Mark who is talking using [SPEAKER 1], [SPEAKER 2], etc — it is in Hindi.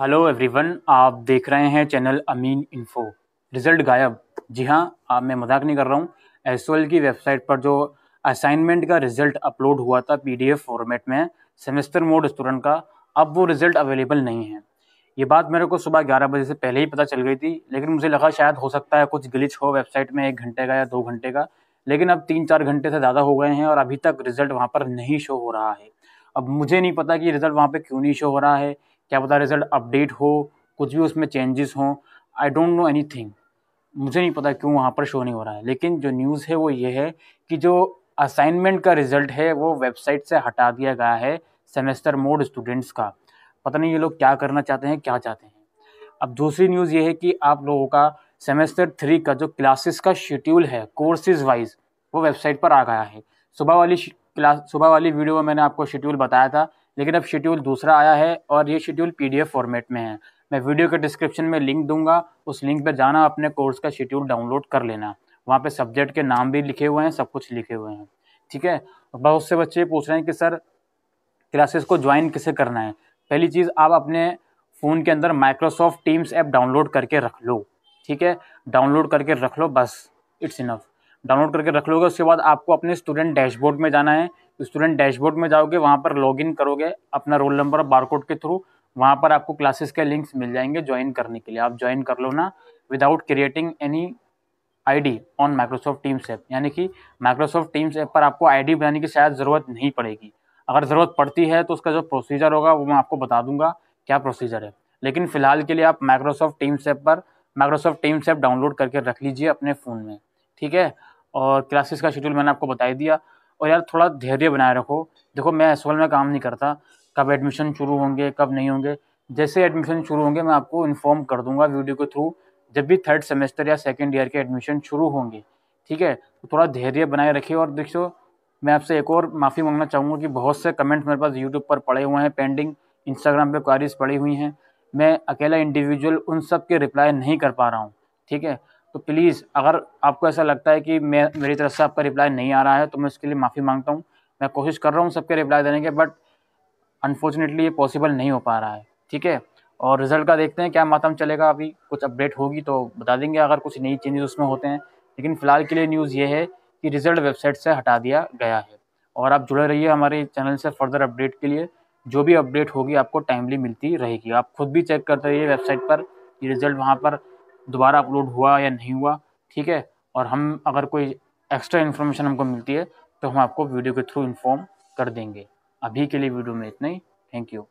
[SPEAKER 1] हेलो एवरीवन आप देख रहे हैं चैनल अमीन इन्फो रिज़ल्ट गायब जी हाँ आप मैं मजाक नहीं कर रहा हूँ एस की वेबसाइट पर जो असाइनमेंट का रिज़ल्ट अपलोड हुआ था पीडीएफ फॉर्मेट में सेमेस्टर मोड स्टूडेंट का अब वो रिज़ल्ट अवेलेबल नहीं है ये बात मेरे को सुबह ग्यारह बजे से पहले ही पता चल गई थी लेकिन मुझे लगा शायद हो सकता है कुछ गिलिच हो वेबसाइट में एक घंटे का या दो घंटे का लेकिन अब तीन चार घंटे से ज़्यादा हो गए हैं और अभी तक रिज़ल्ट वहाँ पर नहीं शो हो रहा है अब मुझे नहीं पता कि रिज़ल्ट वहाँ पर क्यों नहीं शो हो रहा है क्या पता रिज़ल्ट अपडेट हो कुछ भी उसमें चेंजेस हों I don't know anything मुझे नहीं पता क्यों वहाँ पर शो नहीं हो रहा है लेकिन जो न्यूज़ है वो ये है कि जो असाइनमेंट का रिज़ल्ट है वो वेबसाइट से हटा दिया गया है सेमेस्टर मोड स्टूडेंट्स का पता नहीं ये लोग क्या करना चाहते हैं क्या चाहते हैं अब दूसरी न्यूज़ ये है कि आप लोगों का सेमेस्टर थ्री का जो क्लासेस का शेड्यूल है कोर्सेज वाइज वो वेबसाइट पर आ गया है सुबह वाली क्लास सुबह वाली वीडियो में मैंने आपको शेड्यूल बताया था लेकिन अब शेड्यूल दूसरा आया है और ये शेड्यूल पीडीएफ फॉर्मेट में है मैं वीडियो के डिस्क्रिप्शन में लिंक दूंगा उस लिंक पर जाना अपने कोर्स का शेड्यूल डाउनलोड कर लेना वहाँ पर सब्जेक्ट के नाम भी लिखे हुए हैं सब कुछ लिखे हुए हैं ठीक है बहुत से बच्चे पूछ रहे हैं कि सर क्लासेस को ज्वाइन किसे करना है पहली चीज़ आप अपने फ़ोन के अंदर माइक्रोसॉफ्ट टीम्स ऐप डाउनलोड करके रख लो ठीक है डाउनलोड करके रख लो बस इट्स इनफ़ डाउनलोड करके रख लोगे उसके बाद आपको अपने स्टूडेंट डैशबोर्ड में जाना है स्टूडेंट तो डैशबोर्ड में जाओगे वहाँ पर लॉगिन करोगे अपना रोल नंबर और बारकोड के थ्रू वहाँ पर आपको क्लासेस के लिंक्स मिल जाएंगे ज्वाइन करने के लिए आप ज्वाइन कर लो ना without creating any ID on Microsoft Teams app यानी कि माइक्रोसॉफ्ट टीम्स ऐप पर आपको आईडी बनाने की शायद ज़रूरत नहीं पड़ेगी अगर ज़रूरत पड़ती है तो उसका जो प्रोसीजर होगा वो मैं आपको बता दूंगा क्या प्रोसीजर है लेकिन फ़िलहाल के लिए आप माइक्रोसॉफ्ट टीम्स ऐप पर माइक्रोसॉफ्ट टीम्स ऐप डाउनलोड करके रख लीजिए अपने फ़ोन में ठीक है और क्लासेस का शेड्यूल मैंने आपको बता ही दिया और यार थोड़ा धैर्य बनाए रखो देखो मैं एस में काम नहीं करता कब एडमिशन शुरू होंगे कब नहीं होंगे जैसे एडमिशन शुरू होंगे मैं आपको इन्फॉर्म कर दूंगा वीडियो के थ्रू जब भी थर्ड सेमेस्टर या सेकेंड ईयर के एडमिशन शुरू होंगे ठीक है तो थोड़ा धैर्य बनाए रखिए और देखो मैं आपसे एक और माफ़ी मांगना चाहूँगा कि बहुत से कमेंट मेरे पास यूट्यूब पर पड़े हुए हैं पेंडिंग इंस्टाग्राम पर क्वारीज पड़ी हुई हैं मैं अकेला इंडिविजुअल उन सब के रिप्लाई नहीं कर पा रहा हूँ ठीक है तो प्लीज़ अगर आपको ऐसा लगता है कि मैं मेरी तरफ से आपका रिप्लाई नहीं आ रहा है तो मैं उसके लिए माफ़ी मांगता हूँ मैं कोशिश कर रहा हूँ सबके रिप्लाई देने के बट अनफॉर्चुनेटली ये पॉसिबल नहीं हो पा रहा है ठीक है और रिज़ल्ट का देखते हैं क्या मातम चलेगा अभी कुछ अपडेट होगी तो बता देंगे अगर कुछ नई चेंजेस उसमें होते हैं लेकिन फ़िलहाल के लिए न्यूज़ ये है कि रिज़ल्ट वेबसाइट से हटा दिया गया है और आप जुड़े रहिए हमारे चैनल से फर्दर अपडेट के लिए जो भी अपडेट होगी आपको टाइमली मिलती रहेगी आप खुद भी चेक करते रहिए वेबसाइट पर कि रिज़ल्ट वहाँ पर दोबारा अपलोड हुआ या नहीं हुआ ठीक है और हम अगर कोई एक्स्ट्रा इन्फॉर्मेशन हमको मिलती है तो हम आपको वीडियो के थ्रू इन्फॉर्म कर देंगे अभी के लिए वीडियो में इतना ही थैंक यू